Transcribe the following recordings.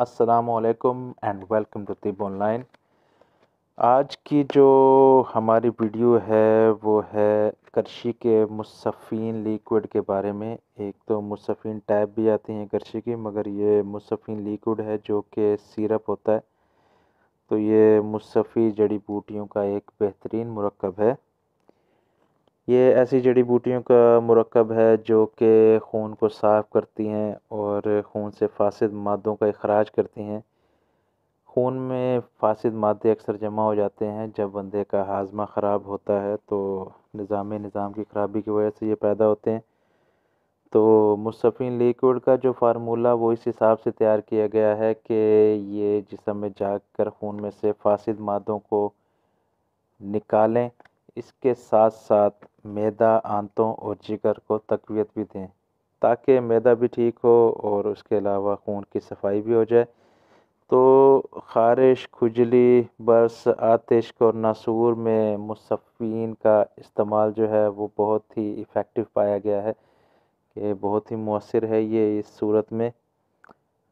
असलकुम and welcome to तिब online आज की जो हमारी वीडियो है वो है करशी के मुसफ़ीन लिक्विड के बारे में एक तो मुसफ़ीन टैब भी आती हैं करशी की मगर ये मुसफ़ीन लिक्विड है जो कि सिरप होता है तो ये मुसफ़ी जड़ी बूटियों का एक बेहतरीन मरकब है ये ऐसी जड़ी बूटियों का मरकब है जो कि खून को साफ़ करती हैं और खून से फासद मादों का अखराज करती हैं खून में फासद मादे अक्सर जमा हो जाते हैं जब बंदे का हाजमा ख़राब होता है तो निज़ाम निज़ाम की ख़राबी की वजह से ये पैदा होते हैं तो मुस्फ़ी लिक्विड का जो फार्मूला वो इस हिसाब से तैयार किया गया है कि ये जिसम में जाकर खून में से फासद मादों को निकालें इसके साथ साथ मैदा आंतों और जिगर को तकवीत भी दें ताकि मैदा भी ठीक हो और उसके अलावा खून की सफाई भी हो जाए तो खारिश खुजली बर्स आतिश और नासूर में मुसफ़ीन का इस्तेमाल जो है वो बहुत ही इफ़ेक्टिव पाया गया है कि बहुत ही मौसर है ये इस सूरत में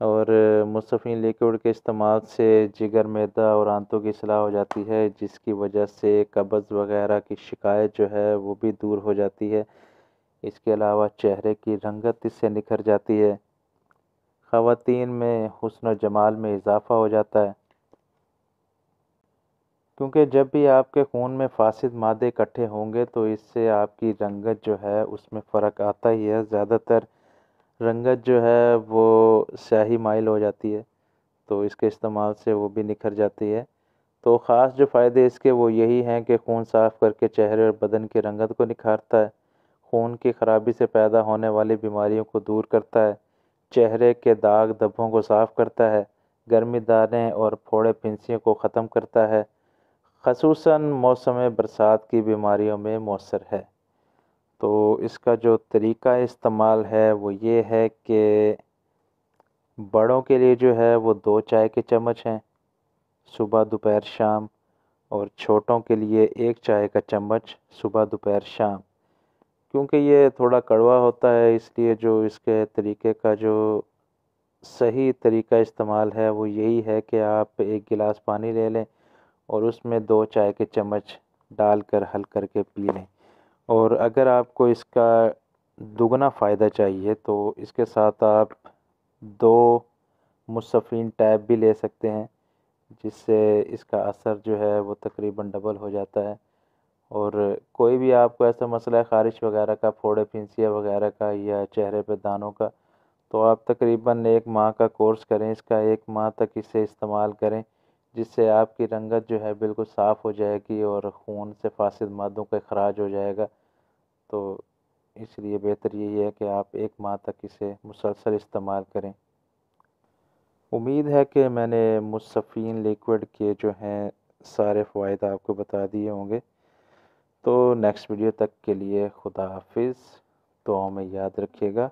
और मुस्तफ़ी लेके उड़ के इस्तेमाल से जिगर मैदा और आंतों की सलाह हो जाती है जिसकी वजह से कब्ज़ वगैरह की शिकायत जो है वो भी दूर हो जाती है इसके अलावा चेहरे की रंगत इससे निखर जाती है ख़वातीन में हसन जमाल में इजाफ़ा हो जाता है क्योंकि जब भी आपके खून में फासद मादे इकट्ठे होंगे तो इससे आपकी रंगत जो है उसमें फ़र्क आता ही है ज़्यादातर रंगत जो है वो स्याही माइल हो जाती है तो इसके इस्तेमाल से वो भी निखर जाती है तो ख़ास जो फ़ायदे इसके वो यही हैं कि खून साफ़ करके चेहरे और बदन की रंगत को निखारता है खून की खराबी से पैदा होने वाली बीमारियों को दूर करता है चेहरे के दाग धब्बों को साफ़ करता है गर्मी दाने और फोड़े पिंसियों को ख़त्म करता है खसूस मौसम बरसात की बीमारियों में मौसर है तो इसका जो तरीका इस्तेमाल है वो ये है कि बड़ों के लिए जो है वो दो चाय के चम्मच हैं सुबह दोपहर शाम और छोटों के लिए एक चाय का चम्मच सुबह दोपहर शाम क्योंकि ये थोड़ा कड़वा होता है इसलिए जो इसके तरीके का जो सही तरीका इस्तेमाल है वो यही है कि आप एक गिलास पानी ले लें और उसमें दो चाय के चम्मच डालकर हल करके पी लें और अगर आपको इसका दुगना फ़ायदा चाहिए तो इसके साथ आप दो मुसफ़ीन टैब भी ले सकते हैं जिससे इसका असर जो है वो तकरीबन डबल हो जाता है और कोई भी आपको ऐसा मसला है ख़ारिश वगैरह का फोड़े फिंसिया वगैरह का या चेहरे पे दानों का तो आप तकरीबन एक माह का कोर्स करें इसका एक माह तक इसे इस्तेमाल करें जिससे आपकी रंगत जो है बिल्कुल साफ़ हो जाएगी और खून से फासद मादों का खराज हो जाएगा तो इसलिए बेहतर यही है कि आप एक माह तक इसे मुसलसल इस्तेमाल करें उम्मीद है कि मैंने मुसफ़ीन लिक्विड के जो हैं सारे फ़वाद आपको बता दिए होंगे तो नेक्स्ट वीडियो तक के लिए खुदा हाफिज़ तो में याद रखिएगा